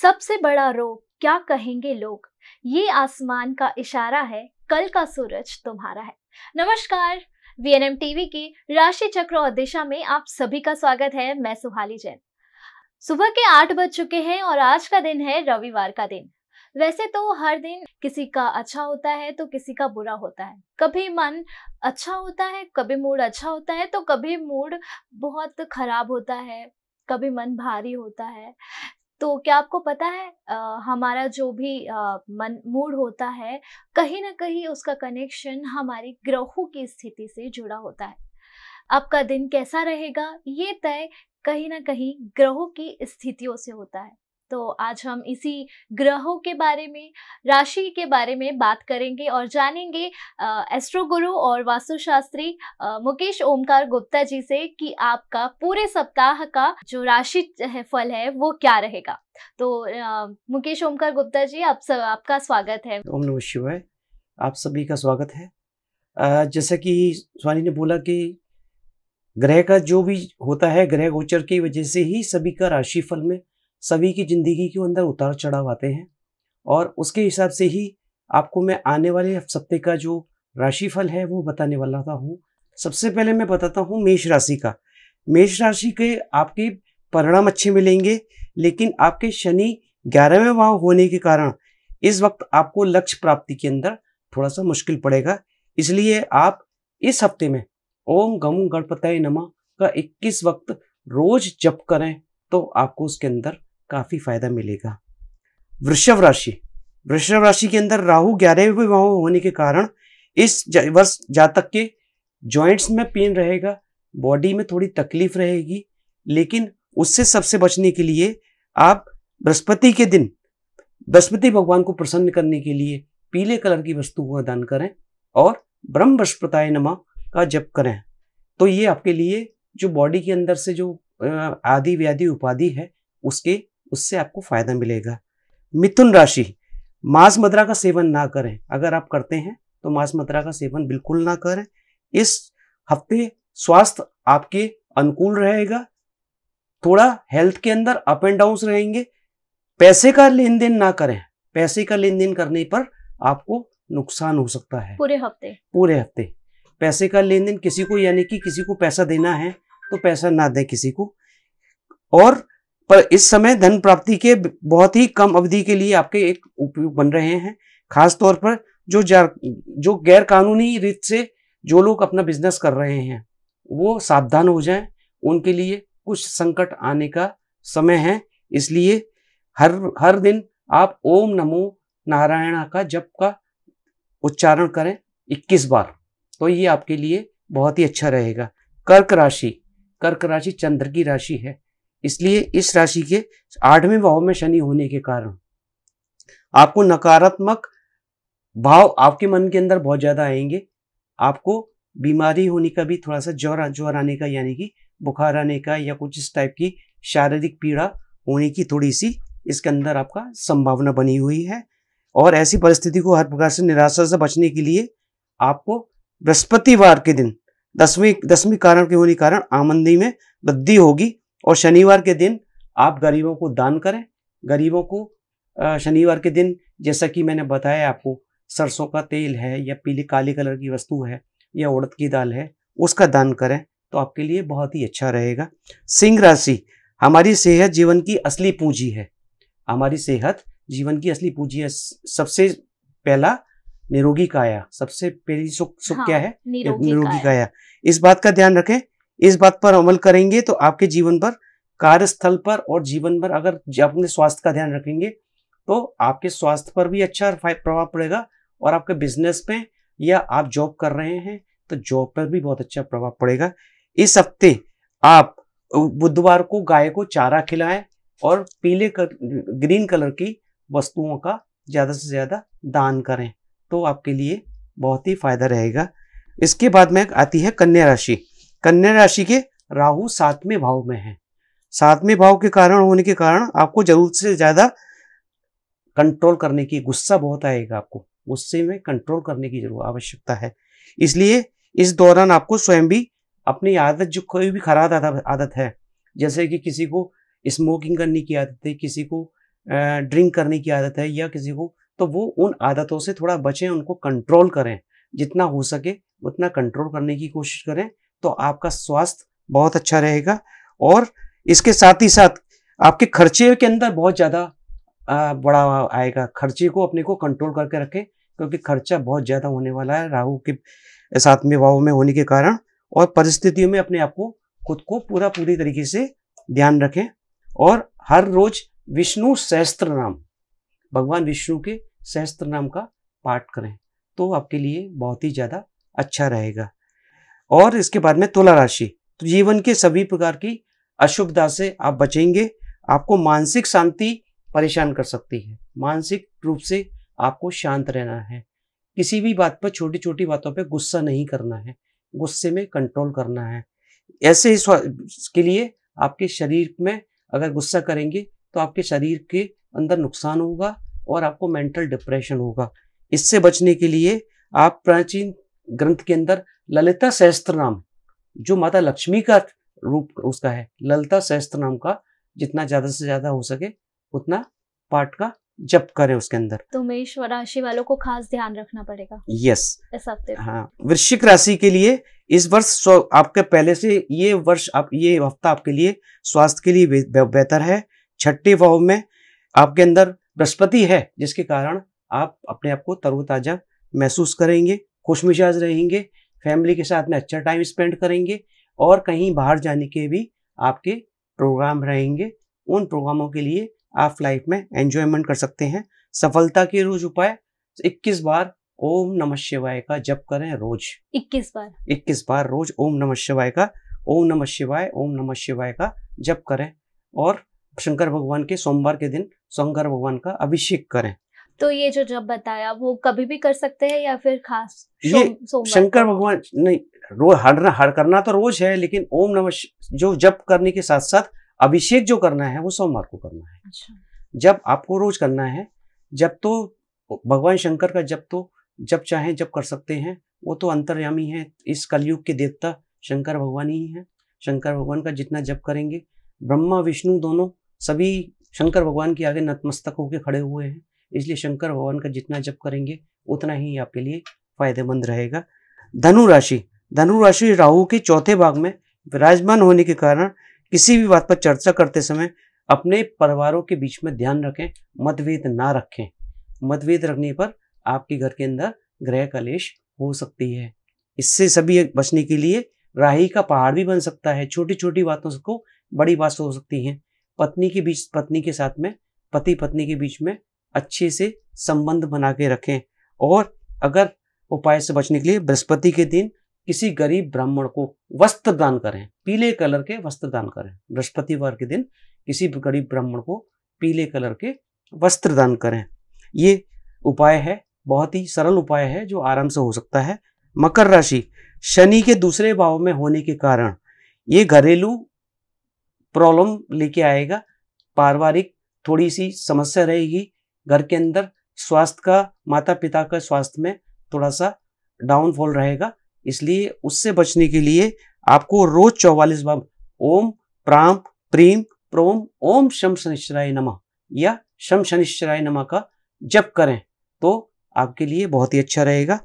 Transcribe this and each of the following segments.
सबसे बड़ा रोग क्या कहेंगे लोग ये आसमान का इशारा है कल का सूरज तुम्हारा है नमस्कार वीएनएम टीवी की राशि चक्र और दिशा में आप सभी का स्वागत है मैं सुहाली जैन सुबह के आठ बज चुके हैं और आज का दिन है रविवार का दिन वैसे तो हर दिन किसी का अच्छा होता है तो किसी का बुरा होता है कभी मन अच्छा होता है कभी मूड अच्छा होता है तो कभी मूड बहुत खराब होता है कभी मन भारी होता है तो क्या आपको पता है आ, हमारा जो भी आ, मन मूड होता है कहीं ना कहीं उसका कनेक्शन हमारी ग्रहों की स्थिति से जुड़ा होता है आपका दिन कैसा रहेगा ये तय कहीं ना कहीं ग्रहों की स्थितियों से होता है तो आज हम इसी ग्रहों के बारे में राशि के बारे में बात करेंगे और जानेंगे एस्ट्रो गुरु और वास्तुशास्त्री मुकेश ओमकार गुप्ता जी से कि आपका पूरे सप्ताह का जो राशि है फल है वो क्या रहेगा तो आ, मुकेश ओमकार गुप्ता जी आप सब आपका स्वागत है ओम नमः शिवाय आप सभी का स्वागत है जैसे कि स्वामी ने बोला कि ग्रह का जो भी होता है ग्रह गोचर की वजह से ही सभी का राशिफल में सभी की ज़िंदगी के अंदर उतार चढ़ाव आते हैं और उसके हिसाब से ही आपको मैं आने वाले सप्ते का जो राशिफल है वो बताने वाला था हूँ सबसे पहले मैं बताता हूँ मेष राशि का मेष राशि के आपके परिणाम अच्छे मिलेंगे लेकिन आपके शनि ग्यारहवें भाव होने के कारण इस वक्त आपको लक्ष्य प्राप्ति के अंदर थोड़ा सा मुश्किल पड़ेगा इसलिए आप इस हफ्ते में ओम गम गणपत नमा का 21 वक्त रोज जप करें तो आपको उसके अंदर काफ़ी फ़ायदा मिलेगा वृषभ राशि वृषभ राशि के अंदर राहु ग्यारहवें भाव होने के कारण इस वर्ष जातक के जॉइंट्स में पेन रहेगा बॉडी में थोड़ी तकलीफ रहेगी लेकिन उससे सबसे बचने के लिए आप बृहस्पति के दिन बृहस्पति भगवान को प्रसन्न करने के लिए पीले कलर की वस्तु का दान करें और ब्रह्म बृहस्पताय नमा का जप करें तो ये आपके लिए जो बॉडी के अंदर से जो आदि व्याधि उपाधि है उसके उससे आपको फायदा मिलेगा मिथुन राशि मांस मदरा का सेवन ना करें अगर आप करते हैं तो मांस मदरा का सेवन बिल्कुल ना करें इस हफ्ते स्वास्थ्य आपके अनुकूल रहेगा थोड़ा हेल्थ के अंदर अप एंड डाउन रहेंगे पैसे का लेन देन ना करें पैसे का लेन देन करने पर आपको नुकसान हो सकता है पूरे हफ्ते पूरे हफ्ते पैसे का लेन देन किसी को यानी कि किसी को पैसा देना है तो पैसा ना दें किसी को और पर इस समय धन प्राप्ति के बहुत ही कम अवधि के लिए आपके एक उपयोग बन रहे हैं खास तौर पर जो जो गैर कानूनी रीत से जो लोग अपना बिजनेस कर रहे हैं वो सावधान हो जाएं उनके लिए कुछ संकट आने का समय है इसलिए हर हर दिन आप ओम नमो नारायण का जप का उच्चारण करें 21 बार तो ये आपके लिए बहुत ही अच्छा रहेगा कर्क राशि कर्क राशि चंद्र की राशि है इसलिए इस राशि के आठवें भाव में शनि होने के कारण आपको नकारात्मक भाव आपके मन के अंदर बहुत ज़्यादा आएंगे आपको बीमारी होने का भी थोड़ा सा ज्वर ज्वर आने का यानी कि बुखार आने का या कुछ इस टाइप की शारीरिक पीड़ा होने की थोड़ी सी इसके अंदर आपका संभावना बनी हुई है और ऐसी परिस्थिति को हर प्रकार से निराशा से बचने के लिए आपको बृहस्पतिवार के दिन दसवीं दसवीं कारण के होने कारण आमंदी में वृद्धि होगी और शनिवार के दिन आप गरीबों को दान करें गरीबों को शनिवार के दिन जैसा कि मैंने बताया आपको सरसों का तेल है या पीली काली कलर की वस्तु है या उड़द की दाल है उसका दान करें तो आपके लिए बहुत ही अच्छा रहेगा सिंह राशि हमारी सेहत जीवन की असली पूंजी है हमारी सेहत जीवन की असली पूंजी है सबसे पहला निरोगी काया सबसे पहली सुख सुख हाँ, क्या है निरोगी, निरोगी काया।, काया इस बात का ध्यान रखें इस बात पर अमल करेंगे तो आपके जीवन पर कार्यस्थल पर और जीवन पर अगर अपने स्वास्थ्य का ध्यान रखेंगे तो आपके स्वास्थ्य पर भी अच्छा प्रभाव पड़ेगा और आपके बिजनेस में या आप जॉब कर रहे हैं तो जॉब पर भी बहुत अच्छा प्रभाव पड़ेगा इस हफ्ते आप बुधवार को गाय को चारा खिलाएं और पीले कर, ग्रीन कलर की वस्तुओं का ज़्यादा से ज़्यादा दान करें तो आपके लिए बहुत ही फायदा रहेगा इसके बाद में आती है कन्या राशि कन्या राशि के राहु सातवें भाव में है सातवें भाव के कारण होने के कारण आपको जरूरत से ज़्यादा कंट्रोल करने की गुस्सा बहुत आएगा आपको गुस्से में कंट्रोल करने की जरूरत आवश्यकता है इसलिए इस दौरान आपको स्वयं भी अपनी आदत जो कोई भी खराब आदत है जैसे कि किसी को स्मोकिंग करने की आदत है किसी को ड्रिंक करने की आदत है या किसी को तो वो उन आदतों से थोड़ा बचें उनको कंट्रोल करें जितना हो सके उतना कंट्रोल करने की कोशिश करें तो आपका स्वास्थ्य बहुत अच्छा रहेगा और इसके साथ ही साथ आपके खर्चे के अंदर बहुत ज़्यादा बढ़ावा आएगा खर्चे को अपने को कंट्रोल करके रखें क्योंकि खर्चा बहुत ज़्यादा होने वाला है राहु के साथ में वाहु में होने के कारण और परिस्थितियों में अपने आप को खुद को पूरा पूरी तरीके से ध्यान रखें और हर रोज विष्णु सहस्त्र नाम भगवान विष्णु के सहस्त्र नाम का पाठ करें तो आपके लिए बहुत ही ज़्यादा अच्छा रहेगा और इसके बाद में तुला राशि तो जीवन के सभी प्रकार की अशुभता से आप बचेंगे आपको मानसिक शांति परेशान कर सकती है मानसिक रूप से आपको शांत रहना है किसी भी बात पर छोटी छोटी बातों पर गुस्सा नहीं करना है गुस्से में कंट्रोल करना है ऐसे के लिए आपके शरीर में अगर गुस्सा करेंगे तो आपके शरीर के अंदर नुकसान होगा और आपको मेंटल डिप्रेशन होगा इससे बचने के लिए आप प्राचीन ग्रंथ के अंदर ललिता सहस्त्र नाम जो माता लक्ष्मी का रूप उसका है ललिता सहस्त्र नाम का जितना ज्यादा से ज्यादा हो सके उतना पाठ का जप करें उसके अंदर तो मेष राशि वालों को खास ध्यान रखना पड़ेगा यस इस हफ्ते हाँ वृश्चिक राशि के लिए इस वर्ष आपके पहले से ये वर्ष आप ये हफ्ता आपके लिए स्वास्थ्य के लिए बेहतर है छठे भाव में आपके अंदर बृहस्पति है जिसके कारण आप अपने आप को तरोताजा महसूस करेंगे खुश मिजाज रहेंगे फैमिली के साथ में अच्छा टाइम स्पेंड करेंगे और कहीं बाहर जाने के भी आपके प्रोग्राम रहेंगे उन प्रोग्रामों के लिए आप लाइफ में एंजॉयमेंट कर सकते हैं सफलता के रोज उपाय 21 बार ओम नमः शिवाय का जप करें रोज 21 बार 21 बार रोज ओम नमः शिवाय का ओम नमः शिवाय ओम नमः शिवाय का जप करें और शंकर भगवान के सोमवार के दिन शंकर भगवान का अभिषेक करें तो ये जो जब बताया वो कभी भी कर सकते हैं या फिर खास ये शंकर भगवान नहीं रोज हर हर करना तो रोज है लेकिन ओम नमः जो जप करने के साथ साथ अभिषेक जो करना है वो सोमवार को करना है अच्छा। जब आपको रोज करना है जब तो भगवान शंकर का जब तो जब चाहे जब कर सकते हैं वो तो अंतर्यामी है इस कलयुग के देवता शंकर भगवान ही हैं शंकर भगवान का जितना जप करेंगे ब्रह्मा विष्णु दोनों सभी शंकर भगवान के आगे नतमस्तक होकर खड़े हुए हैं इसलिए शंकर भगवान का जितना जप करेंगे उतना ही आपके लिए फायदेमंद रहेगा धनु राशि धनु राशि राहु के चौथे भाग में विराजमान होने के कारण किसी भी बात पर चर्चा करते समय अपने परिवारों के बीच में ध्यान रखें मतभेद ना रखें मतभेद रखने पर आपके घर के अंदर ग्रह कलेश हो सकती है इससे सभी बचने के लिए राही का पहाड़ भी बन सकता है छोटी छोटी बातों को बड़ी बात हो सकती है पत्नी के बीच पत्नी के साथ में पति पत्नी के बीच में अच्छे से संबंध बना के रखें और अगर उपाय से बचने के लिए बृहस्पति के दिन किसी गरीब ब्राह्मण को वस्त्र दान करें पीले कलर के वस्त्र दान करें बृहस्पतिवार के दिन किसी गरीब ब्राह्मण को पीले कलर के वस्त्र दान करें ये उपाय है बहुत ही सरल उपाय है जो आराम से हो सकता है मकर राशि शनि के दूसरे भाव में होने के कारण ये घरेलू प्रॉब्लम लेके आएगा पारिवारिक थोड़ी सी समस्या रहेगी घर के अंदर स्वास्थ्य का माता पिता का स्वास्थ्य में थोड़ा सा डाउनफॉल रहेगा इसलिए उससे बचने के लिए आपको रोज चौवालीस बार ओम प्राम प्रीम प्रोम ओम शम शनिश्चराय नमा या शम शनिश्चराय नमा का जप करें तो आपके लिए बहुत ही अच्छा रहेगा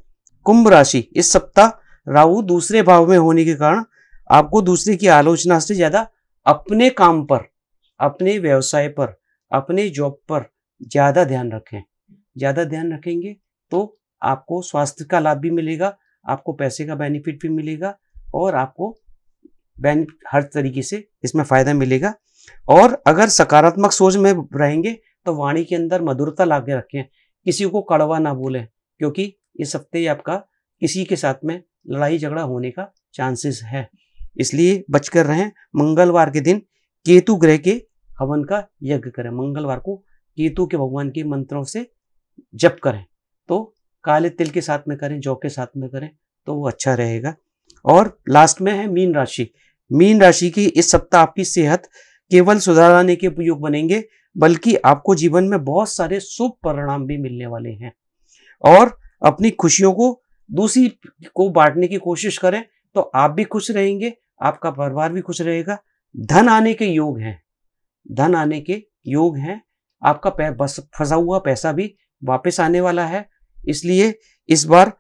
कुंभ राशि इस सप्ताह राहु दूसरे भाव में होने के कारण आपको दूसरे की आलोचना से ज़्यादा अपने काम पर अपने व्यवसाय पर अपने जॉब पर ज़्यादा ध्यान रखें ज़्यादा ध्यान रखेंगे तो आपको स्वास्थ्य का लाभ भी मिलेगा आपको पैसे का बेनिफिट भी मिलेगा और आपको हर तरीके से इसमें फ़ायदा मिलेगा और अगर सकारात्मक सोच में रहेंगे तो वाणी के अंदर मधुरता ला रखें किसी को कड़वा ना बोलें क्योंकि इस हफ्ते आपका किसी के साथ में लड़ाई झगड़ा होने का चांसेस है इसलिए बचकर रहें मंगलवार के दिन केतु ग्रह के हवन का यज्ञ करें मंगलवार को केतु के भगवान के मंत्रों से जप करें तो काले तिल के साथ में करें जौ के साथ में करें तो वो अच्छा रहेगा और लास्ट में है मीन राशि मीन राशि की इस सप्ताह आपकी सेहत केवल सुधार के योग बनेंगे बल्कि आपको जीवन में बहुत सारे शुभ परिणाम भी मिलने वाले हैं और अपनी खुशियों को दूसरी को बांटने की कोशिश करें तो आप भी खुश रहेंगे आपका परिवार भी खुश रहेगा धन आने के योग हैं धन आने के योग हैं आपका फंसा हुआ पैसा भी वापस आने वाला है इसलिए इस बार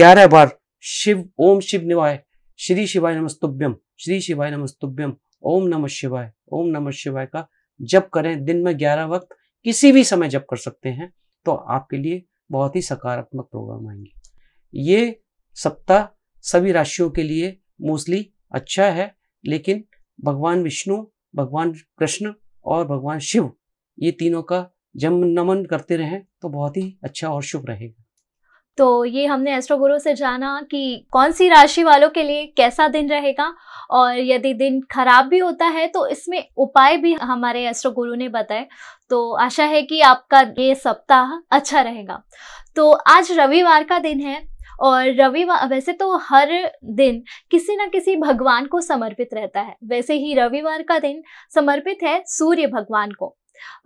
ग्यारह बार शिव ओम शिव निवाय श्री शिवाय नमस्तुभ्यम श्री शिवाय नमस्तुभ्यम ओम नमः शिवाय ओम नमः शिवाय का जप करें दिन में ग्यारह वक्त किसी भी समय जप कर सकते हैं तो आपके लिए बहुत ही सकारात्मक प्रोग्राम आएंगे ये सप्ताह सभी राशियों के लिए मोस्टली अच्छा है लेकिन भगवान विष्णु भगवान कृष्ण और भगवान शिव ये तीनों का जब नमन करते रहें तो बहुत ही अच्छा और शुभ रहेगा तो ये हमने एस्ट्रो गुरु से जाना कि कौन सी राशि वालों के लिए कैसा दिन रहेगा और यदि दिन खराब भी होता है तो इसमें उपाय भी हमारे एस्ट्रो गुरु ने बताए तो आशा है कि आपका ये सप्ताह अच्छा रहेगा तो आज रविवार का दिन है और रविवार वैसे तो हर दिन किसी ना किसी भगवान को समर्पित रहता है वैसे ही रविवार का दिन समर्पित है सूर्य भगवान को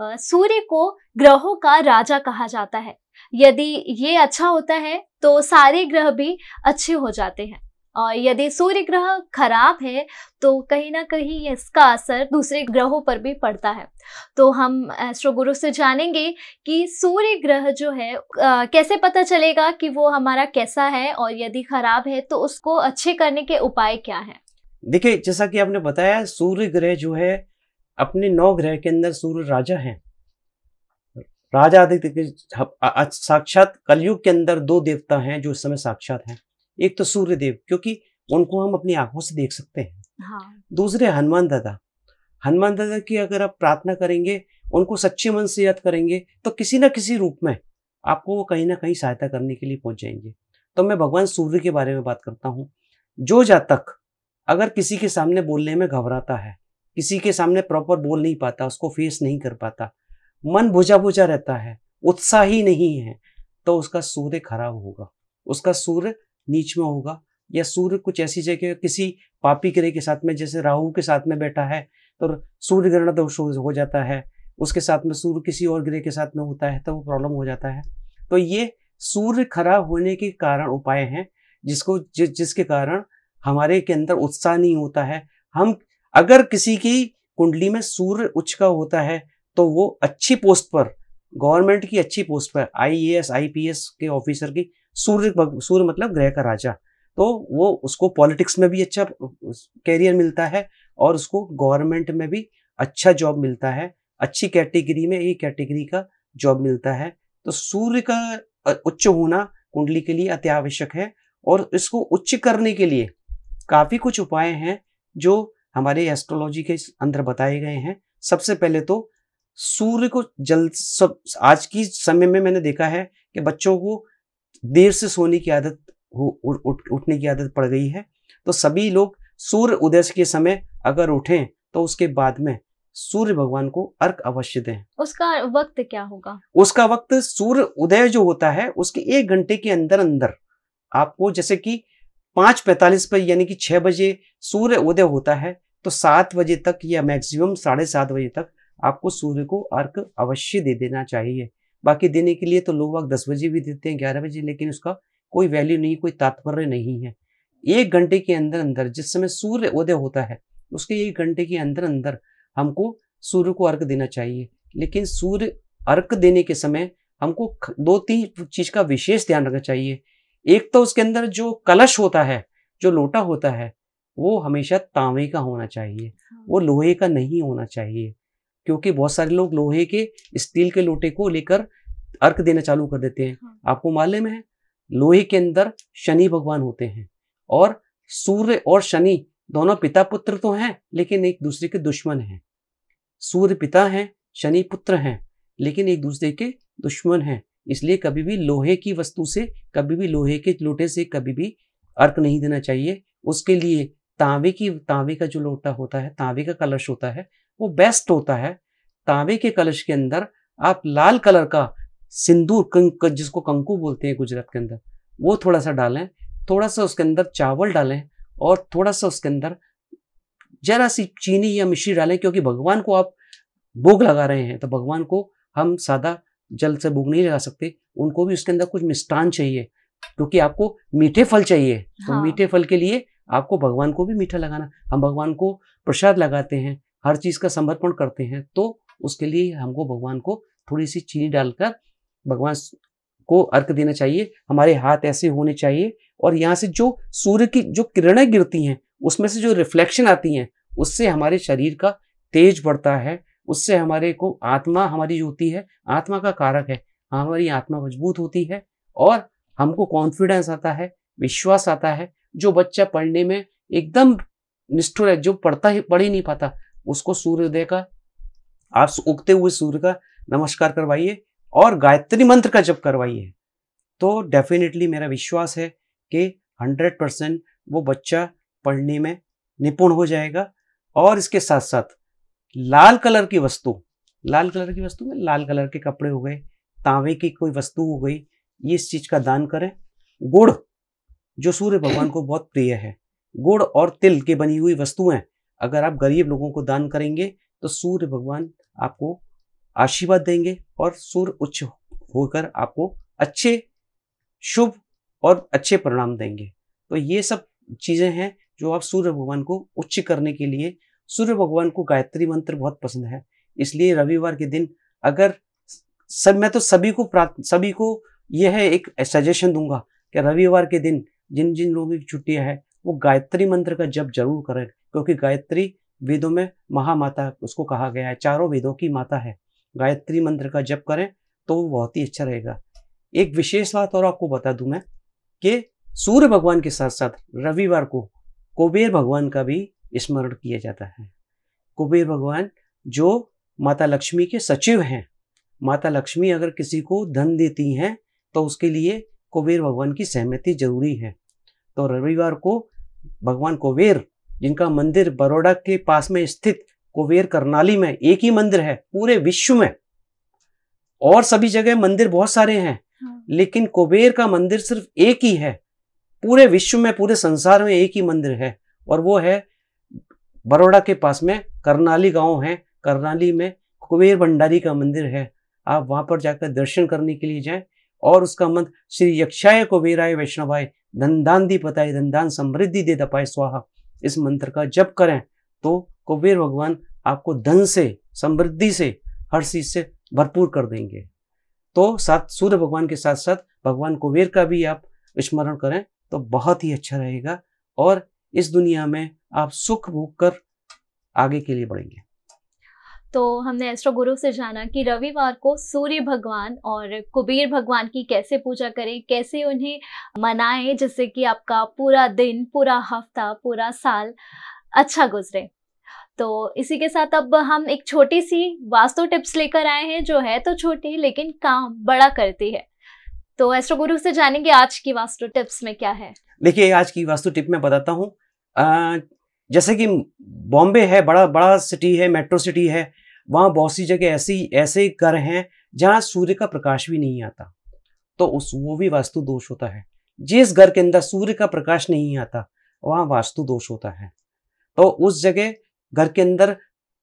सूर्य को ग्रहों का राजा कहा जाता है यदि ये अच्छा होता है तो सारे ग्रह भी अच्छे हो जाते हैं और यदि सूर्य ग्रह खराब है तो कहीं ना कहीं इसका असर दूसरे ग्रहों पर भी पड़ता है तो हम एस्ट्रो गुरु से जानेंगे कि सूर्य ग्रह जो है आ, कैसे पता चलेगा कि वो हमारा कैसा है और यदि खराब है तो उसको अच्छे करने के उपाय क्या है देखिए जैसा कि आपने बताया सूर्य ग्रह जो है अपने नौ ग्रह के अंदर सूर्य राजा हैं राजा आदित्य के साक्षात कलयुग के अंदर दो देवता हैं जो इस समय साक्षात हैं एक तो सूर्य देव क्योंकि उनको हम अपनी आंखों से देख सकते हैं हाँ। दूसरे हनुमान दादा हनुमान दादा की अगर आप प्रार्थना करेंगे उनको सच्चे मन से याद करेंगे तो किसी ना किसी रूप में आपको वो कहीं ना कहीं सहायता करने के लिए पहुंच जाएंगे तो मैं भगवान सूर्य के बारे में बात करता हूँ जो जातक अगर किसी के सामने बोलने में घबराता है किसी के सामने प्रॉपर बोल नहीं पाता उसको फेस नहीं कर पाता मन बुझा बुझा रहता है उत्साह ही नहीं है तो उसका सूर्य खराब होगा उसका सूर्य नीच में होगा या सूर्य कुछ ऐसी जगह किसी पापी ग्रह के साथ में जैसे राहु के साथ में बैठा है तो सूर्य ग्रहण दोष तो हो जाता है उसके साथ में सूर्य किसी और ग्रह के साथ में होता है तो वो प्रॉब्लम हो जाता है तो ये सूर्य खराब होने के कारण उपाय हैं जिसको जि, जिसके कारण हमारे के अंदर उत्साह नहीं होता है हम अगर किसी की कुंडली में सूर्य उच्च का होता है तो वो अच्छी पोस्ट पर गवर्नमेंट की अच्छी पोस्ट पर आईएएस आईपीएस के ऑफिसर की सूर्य सूर्य मतलब ग्रह का राजा तो वो उसको पॉलिटिक्स में भी अच्छा कैरियर मिलता है और उसको गवर्नमेंट में भी अच्छा जॉब मिलता है अच्छी कैटेगरी में ये कैटेगरी का जॉब मिलता है तो सूर्य का उच्च होना कुंडली के लिए अत्यावश्यक है और इसको उच्च करने के लिए काफ़ी कुछ उपाय हैं जो हमारे एस्ट्रोलॉजी के अंदर बताए गए हैं सबसे पहले तो सूर्य को जल सब आज की समय में मैंने देखा है कि बच्चों को देर से सोने की आदत हो उठ, उठने की आदत पड़ गई है तो सभी लोग सूर्य उदय के समय अगर उठें तो उसके बाद में सूर्य भगवान को अर्क अवश्य दें उसका वक्त क्या होगा उसका वक्त सूर्य उदय जो होता है उसके एक घंटे के अंदर अंदर आपको जैसे कि पाँच पैंतालीस पर यानी कि छः बजे सूर्य उदय होता है तो सात बजे तक या मैक्सिमम साढ़े सात बजे तक आपको सूर्य को अर्घ अवश्य दे देना चाहिए बाकी देने के लिए तो लोग वक्त दस बजे भी देते हैं ग्यारह बजे लेकिन उसका कोई वैल्यू नहीं कोई तात्पर्य नहीं है एक घंटे के अंदर अंदर जिस समय सूर्य उदय होता है उसके एक घंटे के अंदर अंदर हमको सूर्य को अर्घ देना चाहिए लेकिन सूर्य अर्घ देने के समय हमको दो तीन चीज का विशेष ध्यान रखना चाहिए एक तो उसके अंदर जो कलश होता है जो लोटा होता है वो हमेशा तांबे का होना चाहिए हाँ। वो लोहे का नहीं होना चाहिए क्योंकि बहुत सारे लोग लोहे के स्टील के लोटे को लेकर अर्क देना चालू कर देते हैं हाँ। आपको मालूम है लोहे के अंदर शनि भगवान होते हैं और सूर्य और शनि दोनों पिता पुत्र तो हैं लेकिन एक दूसरे के दुश्मन हैं सूर्य पिता हैं शनि पुत्र हैं लेकिन एक दूसरे के दुश्मन हैं इसलिए कभी भी लोहे की वस्तु से कभी भी लोहे के लोटे से कभी भी अर्क नहीं देना चाहिए उसके लिए तांबे की तांबे का जो लोटा होता है तांबे का कलश होता है वो बेस्ट होता है तांबे के कलश के अंदर आप लाल कलर का सिंदूर कंक जिसको कंकु बोलते हैं गुजरात के अंदर वो थोड़ा सा डालें थोड़ा सा उसके अंदर चावल डालें और थोड़ा सा उसके अंदर जरा सी चीनी या मिश्री डालें क्योंकि भगवान को आप भोग लगा रहे हैं तो भगवान को हम सादा जल से भोग नहीं लगा सकते उनको भी उसके अंदर कुछ मिष्टान चाहिए क्योंकि आपको मीठे फल चाहिए तो हाँ। तो मीठे फल के लिए आपको भगवान को भी मीठा लगाना हम भगवान को प्रसाद लगाते हैं हर चीज़ का समर्पण करते हैं तो उसके लिए हमको भगवान को थोड़ी सी चीनी डालकर भगवान को अर्क देना चाहिए हमारे हाथ ऐसे होने चाहिए और यहाँ से जो सूर्य की जो किरणें गिरती हैं उसमें से जो रिफ्लेक्शन आती हैं उससे हमारे शरीर का तेज बढ़ता है उससे हमारे को आत्मा हमारी जो होती है आत्मा का कारक है हमारी आत्मा मजबूत होती है और हमको कॉन्फिडेंस आता है विश्वास आता है जो बच्चा पढ़ने में एकदम निष्ठुर है जो पढ़ता ही पढ़ ही नहीं पाता उसको सूर्योदय का आप उगते हुए सूर्य का नमस्कार करवाइए और गायत्री मंत्र का जप करवाइए तो डेफिनेटली मेरा विश्वास है कि हंड्रेड परसेंट वो बच्चा पढ़ने में निपुण हो जाएगा और इसके साथ साथ लाल कलर की वस्तु लाल कलर की वस्तु में लाल कलर के कपड़े हो गए तांबे की कोई वस्तु हो गई ये इस चीज़ का दान करें गुड़ जो सूर्य भगवान को बहुत प्रिय है गुड़ और तिल की बनी हुई वस्तुएं अगर आप गरीब लोगों को दान करेंगे तो सूर्य भगवान आपको आशीर्वाद देंगे और सूर्य उच्च होकर आपको अच्छे शुभ और अच्छे परिणाम देंगे तो ये सब चीज़ें हैं जो आप सूर्य भगवान को उच्च करने के लिए सूर्य भगवान को गायत्री मंत्र बहुत पसंद है इसलिए रविवार के दिन अगर सब मैं तो सभी को सभी को यह एक सजेशन दूंगा कि रविवार के दिन जिन जिन लोगों की छुट्टियाँ हैं वो गायत्री मंत्र का जप जरूर करें क्योंकि गायत्री वेदों में महामाता उसको कहा गया है चारों वेदों की माता है गायत्री मंत्र का जप करें तो वो बहुत ही अच्छा रहेगा एक विशेष बात और आपको बता दूं मैं कि सूर्य भगवान के साथ साथ रविवार को कुबेर भगवान का भी स्मरण किया जाता है कुबेर भगवान जो माता लक्ष्मी के सचिव हैं माता लक्ष्मी अगर किसी को धन देती हैं तो उसके लिए कुबेर भगवान की सहमति जरूरी है तो रविवार को भगवान कुबेर जिनका मंदिर बड़ोड़ा के पास में स्थित कुबेर करनाली में एक ही मंदिर है पूरे विश्व में और सभी जगह मंदिर बहुत सारे हैं हाँ। लेकिन कुबेर का मंदिर सिर्फ एक ही है पूरे विश्व में पूरे संसार में एक ही मंदिर है और वो है बरोड़ा के पास में करनाली गांव है करनाली में कुबेर भंडारी का मंदिर है आप वहां पर जाकर दर्शन करने के लिए जाएं और उसका मंत्र श्री यक्षाय को वैष्णव वैष्णवाय धनदान दी पताए धनदान समृद्धि दे दपाए स्वाहा इस मंत्र का जप करें तो कुबेर भगवान आपको धन से समृद्धि से हर चीज से भरपूर कर देंगे तो साथ सूर्य भगवान के साथ साथ भगवान कुबेर का भी आप स्मरण करें तो बहुत ही अच्छा रहेगा और इस दुनिया में आप सुख भोग कर आगे के लिए बढ़ेंगे तो हमने एस्ट्रो गुरु से जाना कि रविवार को सूर्य भगवान और कुबेर भगवान की कैसे पूजा करें कैसे उन्हें मनाएं जिससे कि आपका पूरा दिन पूरा हफ्ता पूरा साल अच्छा गुजरे तो इसी के साथ अब हम एक छोटी सी वास्तु टिप्स लेकर आए हैं जो है तो छोटी लेकिन काम बड़ा करती है तो एस्ट्रो गुरु से जानेंगे आज की वास्तु टिप्स में क्या है देखिए आज की वास्तु टिप में बताता हूँ जैसे कि बॉम्बे है बड़ा बड़ा सिटी है मेट्रो सिटी है वहाँ बहुत सी जगह ऐसी ऐसे घर हैं जहाँ सूर्य का प्रकाश भी नहीं आता तो उस वो भी वास्तु दोष होता है जिस घर के अंदर सूर्य का प्रकाश नहीं आता वहाँ वास्तु दोष होता है तो उस जगह घर के अंदर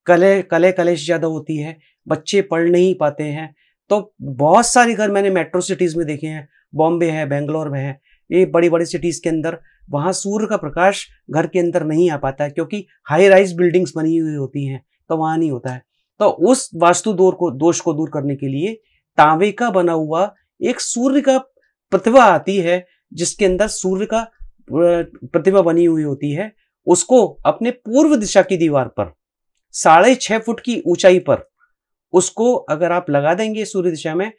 कले कले कलेश ज़्यादा होती है बच्चे पढ़ नहीं पाते हैं तो बहुत सारे घर मैंने मेट्रो सिटीज़ में देखे हैं बॉम्बे है बेंगलोर में है ये बड़ी बड़ी सिटीज़ के अंदर वहाँ सूर्य का प्रकाश घर के अंदर नहीं आ पाता है क्योंकि हाई राइज बिल्डिंग्स बनी हुई होती हैं तो वहाँ नहीं होता है तो उस वास्तु दोष को दोष को दूर करने के लिए तांबे का बना हुआ एक सूर्य का प्रतिभा आती है जिसके अंदर सूर्य का प्रतिभा बनी हुई होती है उसको अपने पूर्व दिशा की दीवार पर साढ़े छह फुट की ऊंचाई पर उसको अगर आप लगा देंगे सूर्य दिशा में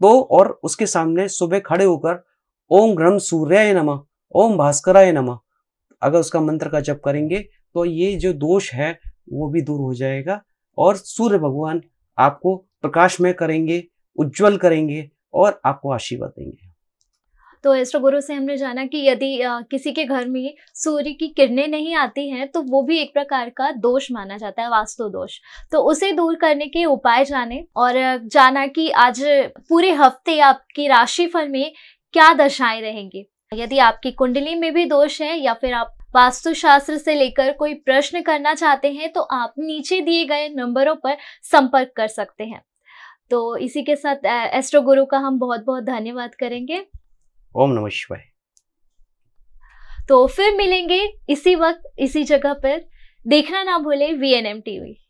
तो और उसके सामने सुबह खड़े होकर ओम ग्रम सूर्याय नम ओम भास्कराय नम अगर उसका मंत्र का जप करेंगे तो ये जो दोष है वो भी दूर हो जाएगा और सूर्य भगवान आपको प्रकाशमय करेंगे उज्जवल करेंगे और आपको आशीर्वाद देंगे तो ऐसा गुरु से हमने जाना कि यदि किसी के घर में सूर्य की किरणें नहीं आती हैं तो वो भी एक प्रकार का दोष माना जाता है वास्तु दोष तो उसे दूर करने के उपाय जाने और जाना कि आज पूरे हफ्ते आपकी राशि फल में क्या दशाएं रहेंगी यदि आपकी कुंडली में भी दोष है या फिर आप वास्तुशास्त्र से लेकर कोई प्रश्न करना चाहते हैं तो आप नीचे दिए गए नंबरों पर संपर्क कर सकते हैं तो इसी के साथ एस्ट्रो गुरु का हम बहुत बहुत धन्यवाद करेंगे ओम नमः शिवाय तो फिर मिलेंगे इसी वक्त इसी जगह पर देखना ना भूले वी एन एम टीवी